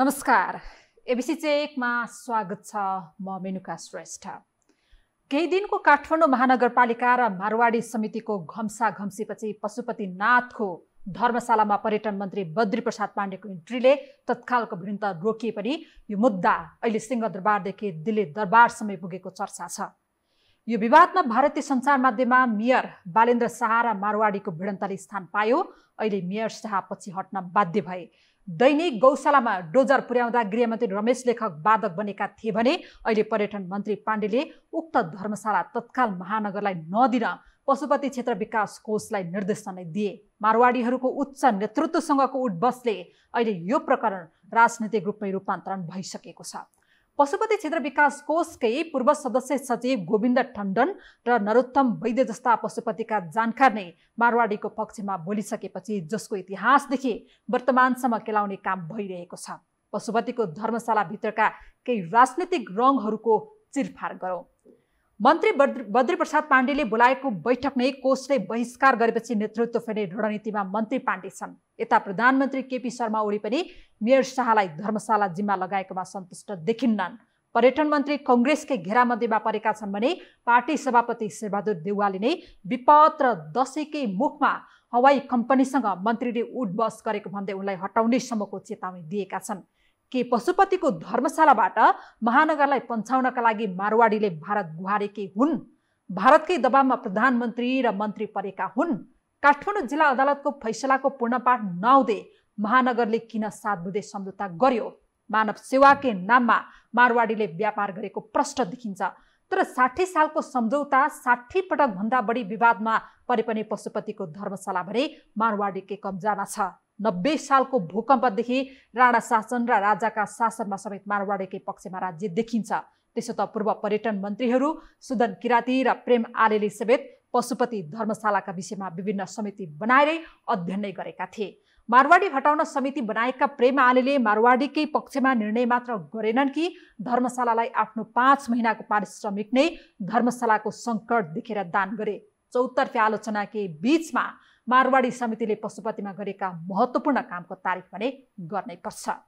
नमस्कार एबिसी चेकमा स्वागत छ म मेनुका श्रेष्ठ केही दिनको काठमाडौँ महानगरपालिका र मारवाडी समितिको घम्सा घम्सीपछि पशुपतिनाथको धर्मशालामा पर्यटन मन्त्री बद्री प्रसाद पाण्डेको इन्ट्रीले तत्कालको भिडन्त रोकिए पनि यो मुद्दा अहिले सिंहदरबारदेखि दिल्ली दरबारसम्म पुगेको चर्चा छ यो विवादमा भारतीय सञ्चार माध्यममा मेयर बालेन्द्र शाह र मारवाडीको भिडन्तले स्थान पायो अहिले मेयर शाह पछि हट्न बाध्य भए दैनिक गौशालामा डोजर पुर्याउँदा गृहमन्त्री रमेश लेखक बाधक बनेका थिए भने अहिले पर्यटन मन्त्री पाण्डेले उक्त धर्मशाला तत्काल महानगरलाई नदिन पशुपति क्षेत्र विकास कोषलाई निर्देशन नै दिए मारवाडीहरूको उच्च नेतृत्वसँगको उठबसले अहिले यो प्रकरण राजनीतिक रूपमै रूपान्तरण भइसकेको छ पशुपति क्षेत्र विकास कोषकै पूर्व सदस्य सचिव गोविन्द टन्डन र नरोत्तम वैद्य जस्ता पशुपतिका जानकार नै मारवाडीको पक्षमा बोलिसकेपछि जसको इतिहासदेखि वर्तमानसम्म केलाउने काम भइरहेको छ पशुपतिको धर्मशालाभित्रका केही राजनैतिक रङहरूको चिरफार गरौँ मन्त्री बद्री प्रसाद पाण्डेले बोलाएको बैठक नै कोषले बहिष्कार गरेपछि नेतृत्व फेर्ने रणनीतिमा मन्त्री पाण्डे छन् यता प्रधानमन्त्री केपी शर्मा ओली पनि मेयर शाहलाई धर्मशाला जिम्मा लगाएकोमा सन्तुष्ट देखिन्नन् पर्यटन मन्त्री कङ्ग्रेसकै घेरामध्येमा परेका छन् भने पार्टी सभापति शेरबहादुर देउवाले नै विपद र दसैँकै मुखमा हवाई कम्पनीसँग मन्त्रीले उठबस गरेको भन्दै उनलाई हटाउने सम्मको चेतावनी दिएका छन् के पशुपतिको धर्मशालाबाट महानगरलाई पन्छाउनका लागि मारवाडीले भारत गुहारेकी हुन् भारतकै दबावमा प्रधानमन्त्री र मन्त्री परेका हुन् काठमाडौँ जिल्ला अदालतको फैसलाको पूर्णपाठ नहुँदै महानगरले किन सात बुझे सम्झौता गर्यो मानव सेवाकै नाममा मारवाडीले व्यापार गरेको प्रष्ट देखिन्छ तर साठी सालको सम्झौता साठी पटक भन्दा बढी विवादमा परे पनि पशुपतिको धर्मशाला भने मारवाडीकै कब्जामा छ नब्बे सालको भूकम्पदेखि राणा शासन र राजाका शासनमा समेत मारवाडीकै पक्षमा राज्य देखिन्छ त्यसो त पूर्व पर्यटन मन्त्रीहरू सुदन किराती र प्रेम आलेले समेत पशुपति धर्मशालाका विषयमा विभिन्न समिति बनाएरै अध्ययन नै गरेका थिए मारवाडी हटाउन समिति बनाएका प्रेम आलेले मारवाडीकै पक्षमा निर्णय मात्र गरेनन् कि धर्मशालालाई आफ्नो पाँच महिनाको पारिश्रमिक नै धर्मशालाको सङ्कट देखेर दान गरे चौतर्फी आलोचनाकै बिचमा मारवाडी समितिले पशुपतिमा गरेका महत्त्वपूर्ण कामको तारिफ भने गर्नै पर्छ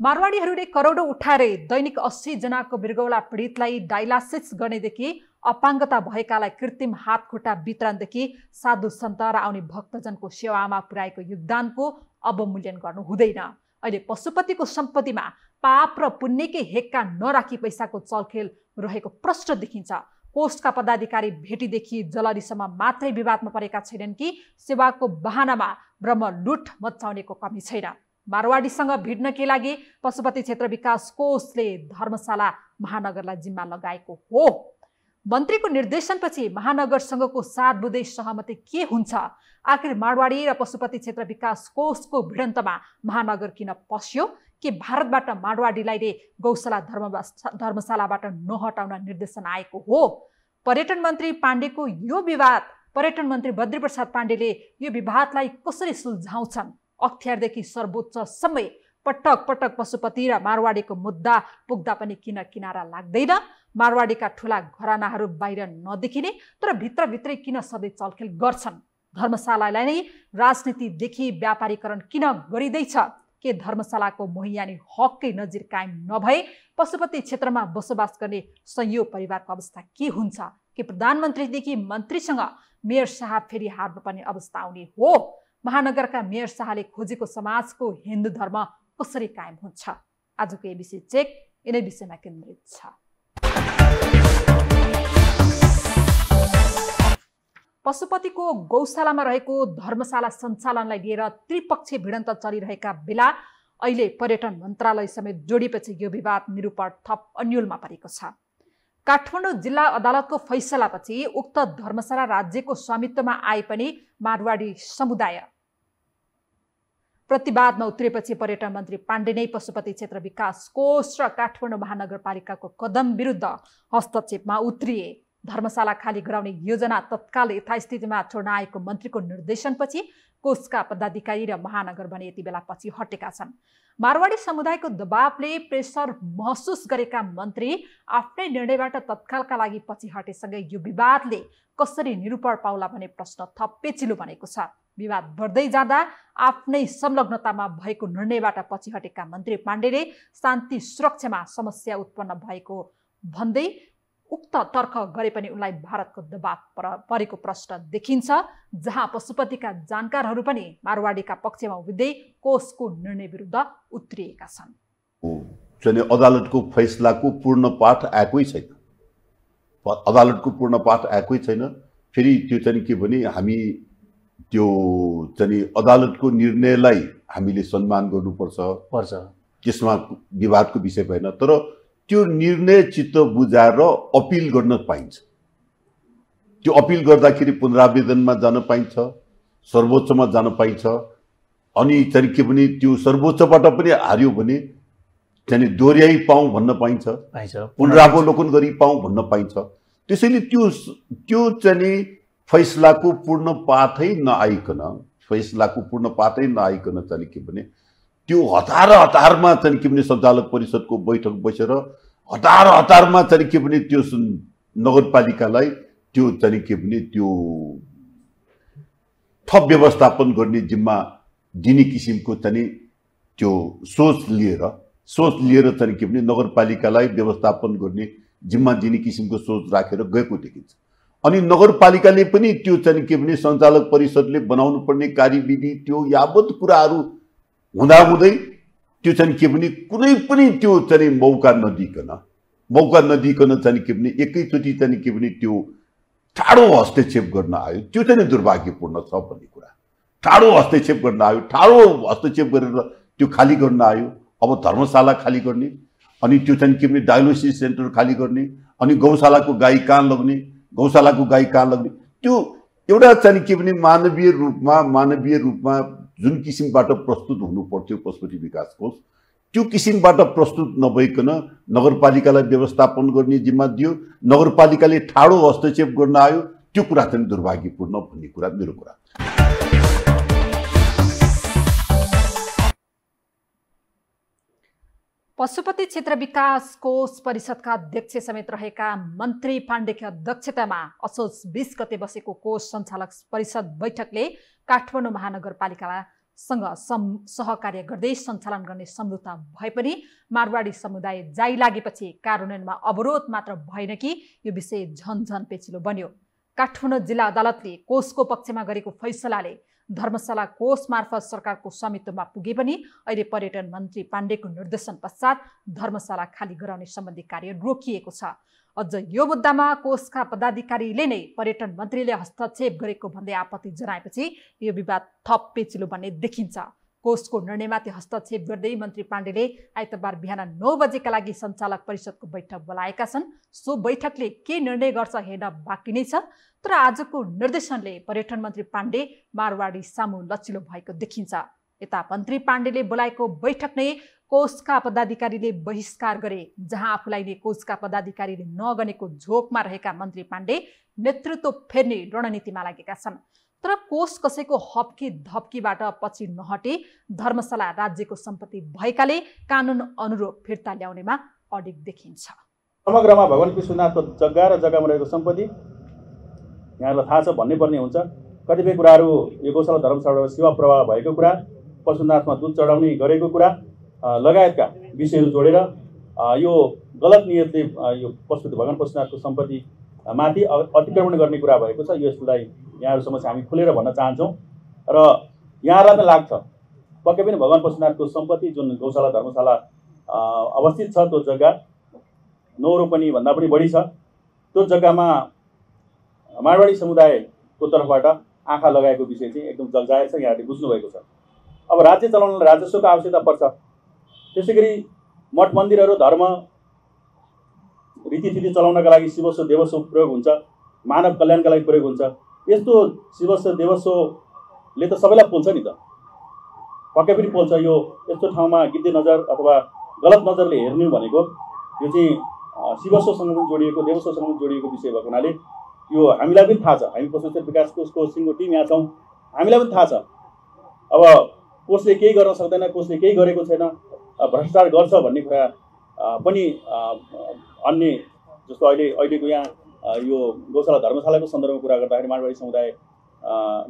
मारवाडीहरूले करोडौँ उठाएर दैनिक अस्सी जनाको मृगौला पीडितलाई डायलासिस गर्नेदेखि अपाङ्गता भएकालाई कृत्रिम खुट्टा वितरणदेखि साधु सन्त र आउने भक्तजनको सेवामा पुर्याएको योगदानको अवमूल्यन गर्नु हुँदैन अहिले पशुपतिको सम्पत्तिमा पाप र पुण्यकै हेक्का नराखी पैसाको चलखेल रहेको प्रष्ट देखिन्छ कोषका पदाधिकारी भेटीदेखि जलरीसम्म मात्रै विवादमा परेका छैनन् कि सेवाको बहानामा ब्रह्म लुट मचाउनेको कमी छैन मारवाडीसँग भिड्नकै लागि पशुपति क्षेत्र विकास कोषले धर्मशाला महानगरलाई जिम्मा लगाएको हो मन्त्रीको निर्देशनपछि महानगरसँगको साथ सात सहमति के हुन्छ आखिर मारवाडी र पशुपति क्षेत्र विकास कोषको भिडन्तमा महानगर किन पस्यो के भारतबाट मारवाडीलाई नै गौशाला धर्म धर्मशालाबाट नहटाउन निर्देशन आएको हो पर्यटन मन्त्री पाण्डेको यो विवाद पर्यटन मन्त्री बद्रीप्रसाद पाण्डेले यो विवादलाई कसरी सुल्झाउँछन् अख्तियारदेखि सर्वोच्च समय पटक पटक पशुपति र मारवाडीको मुद्दा पुग्दा पनि किन किनारा लाग्दैन मारवाडीका ठुला घरानाहरू बाहिर नदेखिने तर भित्रभित्रै किन सधैँ चलखेल गर्छन् धर्मशालालाई नै राजनीतिदेखि व्यापारीकरण किन गरिँदैछ के धर्मशालाको मोहियानी हककै नजिर कायम नभए पशुपति क्षेत्रमा बसोबास गर्ने संयोग परिवारको अवस्था के हुन्छ के प्रधानमन्त्रीदेखि मन्त्रीसँग मेयर शाह फेरि हार्नुपर्ने अवस्था आउने हो महानगरका मेयर शाहले खोजेको समाजको हिन्दू धर्म कसरी कायम हुन्छ आजको एबिसी चेक यिनै विषयमा केन्द्रित छ पशुपतिको गौशालामा रहेको धर्मशाला सञ्चालनलाई लिएर त्रिपक्षीय भिडन्त चलिरहेका बेला अहिले पर्यटन मन्त्रालय समेत जोडिएपछि यो विवाद निरूपण थप अन्यलमा परेको छ काठमाडौँ जिल्ला अदालतको फैसलापछि उक्त धर्मशाला राज्यको स्वामित्वमा आए पनि मारवाडी समुदाय प्रतिवादमा उत्रिएपछि पर्यटन मन्त्री पाण्डे नै पशुपति क्षेत्र विकास कोष र काठमाडौँ महानगरपालिकाको कदम विरुद्ध हस्तक्षेपमा उत्रिए धर्मशाला खाली गराउने योजना तत्काल यथास्थितिमा छोड्न आएको मन्त्रीको निर्देशनपछि कोषका पदाधिकारी र महानगर भने यति बेला पछि हटेका छन् मारवाडी समुदायको दबावले प्रेसर महसुस गरेका मन्त्री आफ्नै निर्णयबाट तत्कालका लागि पछि हटेसँगै यो विवादले कसरी निरूपण पाउला भने प्रश्न थप पेचिलो बनेको छ विवाद बढ्दै जाँदा आफ्नै संलग्नतामा भएको निर्णयबाट पछि हटेका मन्त्री पाण्डेले शान्ति सुरक्षामा समस्या उत्पन्न भएको भन्दै उक्त तर्क गरे पनि उनलाई भारतको दबाव परेको प्रश्न देखिन्छ जहाँ पशुपतिका जानकारहरू पनि मारवाडीका पक्षमा उभिँदै कोषको निर्णय विरुद्ध उत्रिएका छन् चाहिँ अदालतको फैसलाको पूर्ण पाठ आएकै छैन अदालतको पूर्ण पाठ आएकै छैन फेरि त्यो चाहिँ के भने हामी त्यो चाहिँ अदालतको निर्णयलाई हामीले सम्मान गर्नुपर्छ पर्छ त्यसमा विवादको विषय भएन तर त्यो निर्णय चित्त बुझाएर अपिल गर्न पाइन्छ त्यो अपिल गर्दाखेरि पुनरावेदनमा जान पाइन्छ सर्वोच्चमा जान पाइन्छ अनि त्यहाँदेखि के भने त्यो सर्वोच्चबाट पनि हार्यो भने त्यहाँनिर दोहोऱ्याइ पाउँ भन्न पाइन्छ पुनरावलोकन गरी पाउँ भन्न पाइन्छ त्यसैले त्यो त्यो चाहिँ फैसलाको पूर्ण पाठै नआइकन फैसलाको पूर्ण पाठै नआइकन चाहिँ के भने त्यो हतार हतारमा चाहिँ के भने सञ्चालक परिषदको बैठक बसेर हतार हतारमा चाहिँ के भने त्यो नगरपालिकालाई त्यो चाहिँ के भने त्यो थप व्यवस्थापन गर्ने जिम्मा दिने किसिमको चाहिँ त्यो सोच लिएर सोच लिएर चाहिँ के भने नगरपालिकालाई व्यवस्थापन गर्ने जिम्मा दिने किसिमको सोच राखेर गएको देखिन्छ अनि नगरपालिकाले पनि त्यो चाहिँ के भने सञ्चालक परिषदले बनाउनु पर्ने कार्यविधि त्यो यावत कुराहरू हुँदाहुँदै त्यो चाहिँ के पनि कुनै पनि त्यो चाहिँ मौका नदिकन मौका नदिकन चाहिँ के पनि एकैचोटि चाहिँ के पनि त्यो ठाडो हस्तक्षेप गर्न आयो त्यो चाहिँ दुर्भाग्यपूर्ण छ भन्ने कुरा ठाडो हस्तक्षेप गर्न आयो ठाडो हस्तक्षेप गरेर त्यो खाली गर्न आयो अब धर्मशाला खाली गर्ने अनि त्यो चाहिँ के पनि डायलोसिस सेन्टर खाली गर्ने अनि गौशालाको गाई कहाँ लग्ने गौशालाको गाई कहाँ लग्ने त्यो एउटा चाहिँ के पनि मानवीय रूपमा मानवीय रूपमा जुन किसिमबाट प्रस्तुत हुनु पर्थ्यो पशुपति विकास कोष त्यो किसिमबाट प्रस्तुत नभइकन नगरपालिकालाई व्यवस्थापन गर्ने जिम्मा दियो नगरपालिकाले ठाडो हस्तक्षेप गर्न आयो त्यो कुरा चाहिँ दुर्भाग्यपूर्ण भन्ने कुरा मेरो कुरा पशुपति क्षेत्र विकास कोष परिषदका अध्यक्ष समेत रहेका मन्त्री पाण्डेकी अध्यक्षतामा असोज बिस गते बसेको कोष सञ्चालक परिषद बैठकले काठमाडौँ महानगरपालिकासँग सम सहकार्य गर्दै सञ्चालन गर्ने सम्झौता भए पनि मारवाडी समुदाय जाइ लागेपछि कार्यान्वयनमा अवरोध मात्र भएन कि यो विषय झन झन पेचिलो बन्यो काठमाडौँ जिल्ला अदालतले कोषको पक्षमा गरेको फैसलाले धर्मशाला कोष मार्फत सरकारको स्वामित्वमा पुगे पनि अहिले पर्यटन मन्त्री पाण्डेको निर्देशन पश्चात धर्मशाला खाली गराउने सम्बन्धी कार्य रोकिएको छ अझ यो मुद्दामा कोषका पदाधिकारीले नै पर्यटन मन्त्रीले हस्तक्षेप गरेको भन्दै आपत्ति जनाएपछि यो विवाद थप पेचिलो बन्ने देखिन्छ कोषको निर्णयमाथि हस्तक्षेप गर्दै मन्त्री पाण्डेले आइतबार बिहान नौ बजेका लागि सञ्चालक परिषदको बैठक बोलाएका छन् सो बैठकले के निर्णय गर्छ हेर्न बाँकी नै छ तर आजको निर्देशनले पर्यटन मन्त्री पाण्डे मारवाडी सामु लचिलो भएको देखिन्छ यता मन्त्री पाण्डेले बोलाएको बैठक नै कोषका पदाधिकारीले बहिष्कार गरे जहाँ आफूलाई नै कोषका पदाधिकारीले नगनेको झोकमा रहेका मन्त्री पाण्डे नेतृत्व फेर्ने रणनीतिमा लागेका छन् तर कोष कसैको हप्की धप्कीबाट पछि नहटे धर्मशाला राज्यको सम्पत्ति भएकाले कानुन अनुरूप फिर्ता ल्याउनेमा अडिक देखिन्छ समग्रमा भगवान विश्वनाथको जग्गा र जग्गामा रहेको सम्पत्ति यहाँलाई थाहा छ भन्नै पर्ने हुन्छ कतिपय कुराहरू यो गौशाला धर्मशाला सेवा प्रवाह भएको कुरा पशुनाथमा दुध चढाउने गरेको कुरा लगायतका विषयहरू जोडेर यो गलत नियतले यो पशु भगवान् पशुनाथको सम्पत्ति माथि अतिक्रमण गर्ने कुरा भएको छ यसलाई स्कुललाई यहाँहरूसम्म चाहिँ हामी खुलेर भन्न चाहन्छौँ र यहाँलाई पनि लाग्छ पक्कै पनि भगवान् पशुनाथको सम्पत्ति जुन गौशाला धर्मशाला अवस्थित छ त्यो जग्गा नौ पनि भन्दा पनि बढी छ त्यो जग्गामा माडवाडी समुदायको तर्फबाट आँखा लगाएको विषय चाहिँ एकदम जगजाहेर छ यहाँहरूले बुझ्नुभएको छ अब राज्य चलाउनलाई राजस्वको आवश्यकता पर्छ त्यसै गरी मठ मन्दिरहरू धर्म रीतिथिति चलाउनका लागि शिवस्व देवस्व प्रयोग हुन्छ मानव कल्याणका लागि प्रयोग हुन्छ यस्तो शिवस्व देवस्वले त सबैलाई पोल्छ नि त पक्कै पनि पोल्छ यो यस्तो ठाउँमा गिद्धे नजर अथवा गलत नजरले हेर्नु भनेको यो चाहिँ शिवस्वसँग पनि जोडिएको देवस्वसँग पनि जोडिएको विषय भएको हुनाले यो हामीलाई पनि थाहा छ हामी प्रशोत्तर विकास कोषको सिङ्गो टिम यहाँ छौँ हामीलाई पनि थाहा छ अब कोषले केही गर्न सक्दैन कोषले केही गरेको छैन भ्रष्टाचार गर्छ भन्ने कुरा पनि अन्य जस्तो अहिले अहिलेको यहाँ यो गौशाला धर्मशालाको सन्दर्भमा कुरा गर्दाखेरि माडवाडी समुदाय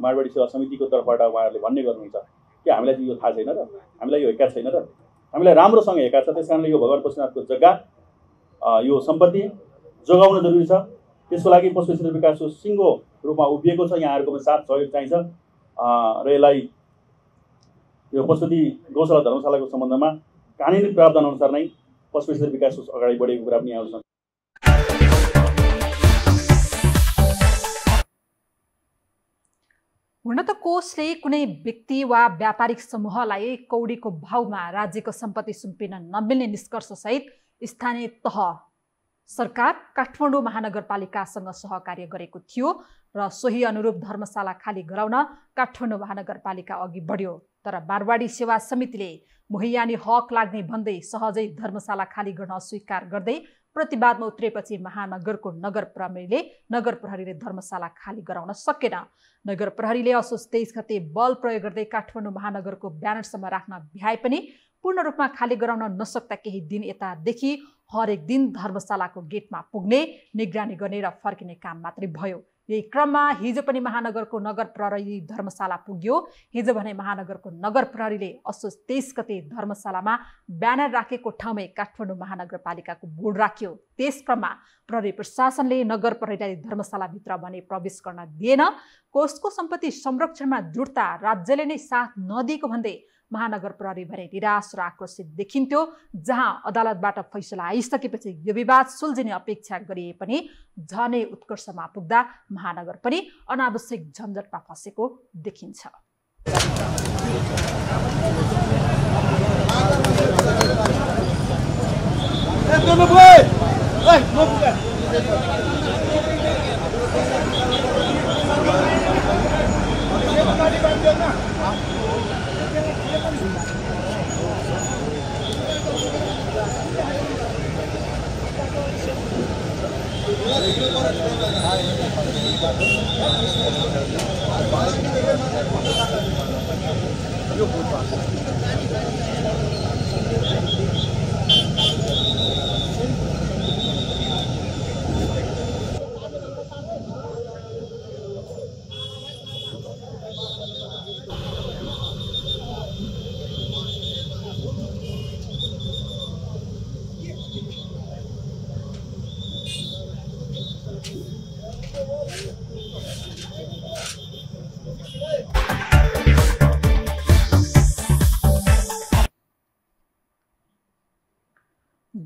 माडवाडी सेवा समितिको तर्फबाट उहाँहरूले भन्ने गर्नुहुन्छ कि हामीलाई यो थाहा छैन र हामीलाई यो हेका छैन र हामीलाई राम्रोसँग हेका छ त्यस कारणले यो भगवान् पशुनाथको जग्गा यो सम्पत्ति जोगाउन जरुरी छ त्यसको लागि पशु क्षेत्र विकास सिङ्गो रूपमा उभिएको छ यहाँहरूको पनि साथ सहयोग चाहिन्छ र यसलाई यो पशुपति गौशाला धर्मशालाको सम्बन्धमा कानुनी प्रावधान अनुसार नै पशुपेश्वर विकास अगाडि बढेको कुरा पनि आउँछ हुन त कोषले कुनै व्यक्ति वा व्यापारिक समूहलाई कौडीको भावमा राज्यको सम्पत्ति सुम्पिन नमिल्ने निष्कर्षसहित स्थानीय तह सरकार काठमाडौँ महानगरपालिकासँग सहकार्य गरेको थियो र सोही अनुरूप धर्मशाला खाली गराउन काठमाडौँ महानगरपालिका अघि बढ्यो तर बारवाडी सेवा समितिले मोहियानी हक लाग्ने भन्दै सहजै धर्मशाला खाली गर्न अस्वीकार गर्दै प्रतिवादमा उत्रेपछि महानगरको नगर प्रहरीले नगर प्रहरीले धर्मशाला खाली गराउन सकेन नगर प्रहरीले असोज तेइस गते बल प्रयोग गर्दै काठमाडौँ महानगरको ब्यानरसम्म राख्न भ्याए पनि पूर्ण रूपमा खाली गराउन नसक्दा केही दिन यतादेखि हरेक दिन धर्मशालाको गेटमा पुग्ने निगरानी गर्ने र फर्किने काम मात्रै भयो यही क्रममा हिजो पनि महानगरको नगर प्रहरी धर्मशाला पुग्यो हिजो भने महानगरको नगर प्रहरीले असोज तेइस गते धर्मशालामा ब्यानर राखेको ठाउँमै काठमाडौँ महानगरपालिकाको बोर्ड राख्यो त्यस क्रममा प्रहरी प्रशासनले नगर प्रहरीलाई धर्मशालाभित्र भने प्रवेश गर्न दिएन कोषको सम्पत्ति संरक्षणमा जुट्दा राज्यले नै साथ नदिएको भन्दै महानगर प्रहरी भने निराश र आक्रोशित देखिन्थ्यो जहाँ अदालतबाट फैसला आइसकेपछि यो विवाद सुल्झिने अपेक्षा गरिए पनि झनै उत्कर्षमा पुग्दा महानगर पनि अनावश्यक झन्झटमा फँसेको देखिन्छ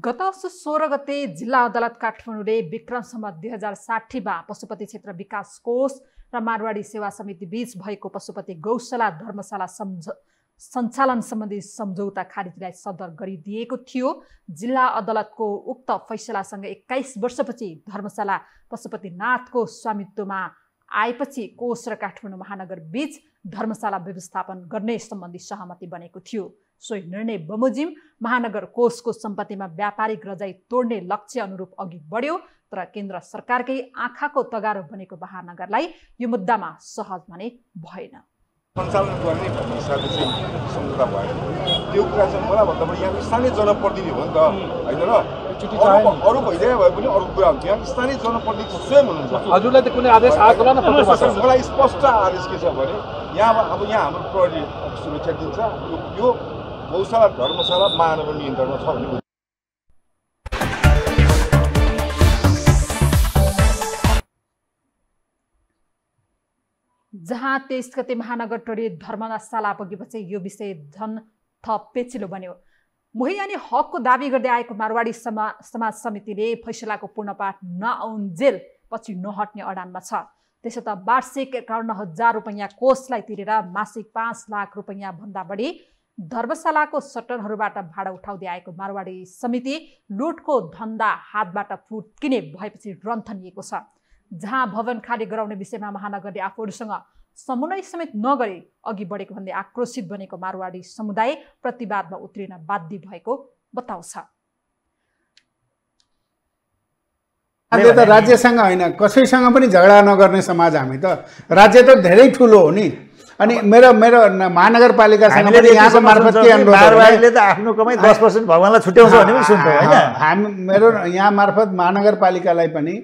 गत वर्ष सोह्र गते जिल्ला अदालत काठमाडौँले विक्रमसम्म दुई हजार साठीमा पशुपति क्षेत्र विकास कोष र मारवाडी सेवा समिति बीच भएको पशुपति गौशाला धर्मशाला सम्झ सञ्चालन सम्बन्धी सम्झौता खारिजलाई सदर गरिदिएको थियो जिल्ला अदालतको उक्त फैसलासँग एक्काइस वर्षपछि धर्मशाला पशुपतिनाथको स्वामित्वमा आएपछि कोष र काठमाडौँ महानगर बीच धर्मशाला व्यवस्थापन गर्ने सम्बन्धी सहमति बनेको थियो सोही निर्णय बमोजिम महानगर कोषको सम्पत्तिमा व्यापारिक रजाइ तोड्ने लक्ष्य अनुरूप अघि बढ्यो तर केन्द्र सरकारकै आँखाको तगारो बनेको महानगरलाई यो मुद्दामा सहज भने भएन सञ्चालन गर्ने भन्ने हिसाबले चाहिँ सम्झौता भयो त्यो कुरा चाहिँ मलाई भन्दा पनि यहाँ स्थानीय जनप्रतिनिधि हो नि त होइन र अरू भइरहे भए पनि अर्को कुरा हुन्छ यहाँ स्थानीय जनप्रतिनिधि स्वयं हुनुहुन्छ हजुरलाई त कुनै आदेश आएको होला मलाई स्पष्ट आदेश के छ भने यहाँ अब यहाँ हाम्रो प्रहरी सुरक्षा दिन्छ यो गौशाला धर्मशाला महानगर नियन्त्रणमा छ भन्ने जहाँ तेइस गते महानगर टोली धर्मशाला पुगेपछि यो विषय झन थप पेचिलो बन्यो मोहियानी हकको दावी गर्दै आएको मारवाडी समा समाज समितिले फैसलाको पूर्णपाठ नआउन्जेल पछि नहट्ने अडानमा छ त्यसो त वार्षिक एकाउन्न हजार रुपैयाँ कोषलाई तिरेर मासिक पाँच लाख रुपैयाँभन्दा बढी धर्मशालाको सटरहरूबाट भाडा उठाउँदै आएको मारवाडी समिति लुटको धन्दा हातबाट फुटकिने भएपछि रन्थनिएको छ जहाँ भवन खाली गराउने विषयमा महानगरले आफूहरूसँग समन्वय समेत नगरी अघि बढेको भन्दै आक्रोशित बनेको मारवाडी समुदाय प्रतिवादमा उत्रिन बाध्य भएको बताउँछ हामीले त राज्यसँग होइन कसैसँग पनि झगडा नगर्ने समाज हामी त राज्य त धेरै ठुलो हो नि अनि मेरो मेरो महानगरपालिकासँग पनि यहाँको मार्फत के अनुरोध त आफ्नो कमै दस पर्सेन्ट भगवान्लाई छुट्याउँछ भने पनि सुन्छ होइन हामी मेरो यहाँ मार्फत महानगरपालिकालाई पनि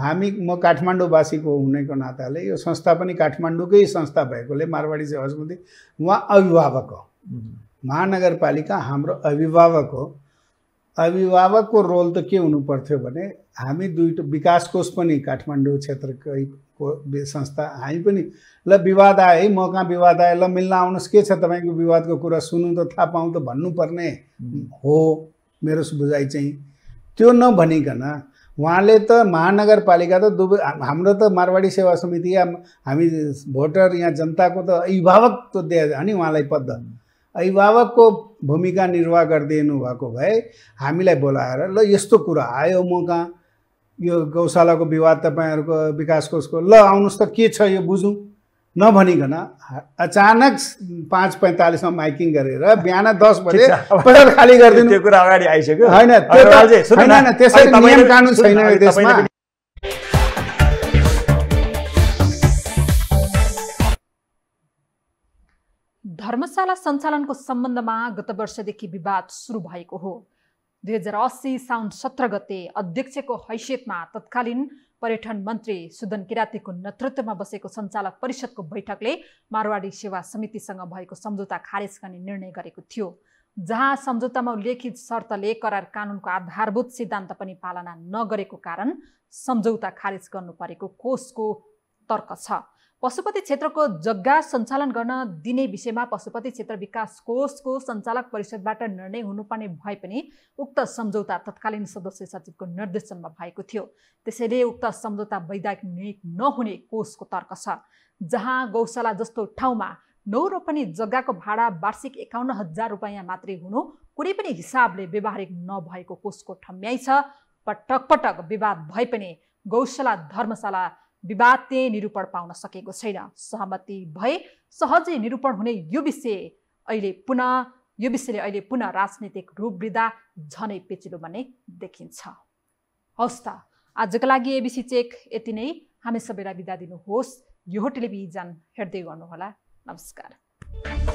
हामी म काठमाडौँवासीको हुनेको नाताले यो संस्था पनि काठमाडौँकै संस्था भएकोले मारवाडी चाहिँ हस्पति उहाँ अभिभावक हो महानगरपालिका हाम्रो अभिभावक हो अभिभावकको रोल त के हुनु पर्थ्यो भने हामी दुई विकास कोष पनि काठमाडौँ क्षेत्रकै संस्था हामी पनि ल विवाद आए है म कहाँ विवाद आए ल मिल्न आउनुहोस् के छ तपाईँको विवादको कुरा सुनु त थाहा पाउँ त भन्नुपर्ने हो मेरो बुझाइ चाहिँ त्यो नभनिकन उहाँले त महानगरपालिका त दुबै हाम्रो त मारवाडी सेवा समिति या हामी भोटर या जनताको त अभिभावक त दिए अनि उहाँलाई पद अभिभावकको भूमिका निर्वाह गरिदिनु भएको भए हामीलाई बोलाएर ल यस्तो कुरा आयो म कहाँ यो गौशालाको विवाद तपाईँहरूको विकास कोषको ल आउनुहोस् त के छ यो बुझौँ नभनिकन अचानक पाँच पैँतालिसमा माइकिङ गरेर बिहान दस बजे पसल खाली गरिदिनु त्यो कुरा अगाडि आइसक्यो होइन होइन त्यसरी नियम कानुन छैन देशमा धर्मशाला सञ्चालनको सम्बन्धमा गत वर्षदेखि विवाद सुरु भएको हो दुई हजार अस्सी साउन सत्र गते अध्यक्षको हैसियतमा तत्कालीन पर्यटन मन्त्री सुदन किरातीको नेतृत्वमा बसेको सञ्चालक परिषदको बैठकले मारवाडी सेवा समितिसँग भएको सम्झौता खारेज गर्ने निर्णय गरेको थियो जहाँ सम्झौतामा उल्लेखित शर्तले करार कानुनको आधारभूत सिद्धान्त पनि पालना नगरेको कारण सम्झौता खारेज गर्नु परेको कोषको तर्क छ पशुपति क्षेत्रको जग्गा सञ्चालन गर्न दिने विषयमा पशुपति क्षेत्र विकास कोषको सञ्चालक परिषदबाट निर्णय हुनुपर्ने भए पनि उक्त सम्झौता तत्कालीन सदस्य सचिवको निर्देशनमा भएको थियो त्यसैले उक्त सम्झौता वैधानिक नहुने कोषको तर्क छ जहाँ गौशाला जस्तो ठाउँमा नौ रोपनी जग्गाको भाडा वार्षिक एकाउन्न हजार रुपियाँ मात्रै हुनु कुनै पनि हिसाबले व्यवहारिक नभएको कोषको ठम्याइ छ पटक पटक विवाद भए पनि गौशाला धर्मशाला विवादले निरूपण पाउन सकेको छैन सहमति भए सहजै निरूपण हुने यो विषय अहिले पुनः यो विषयले अहिले पुनः राजनीतिक रूप वृद्धा झनै पेचिलो बन्ने देखिन्छ हवस् त आजको लागि एबिसी चेक यति नै हामी सबैलाई बिदा दिनुहोस् यो टेलिभिजन हेर्दै गर्नुहोला नमस्कार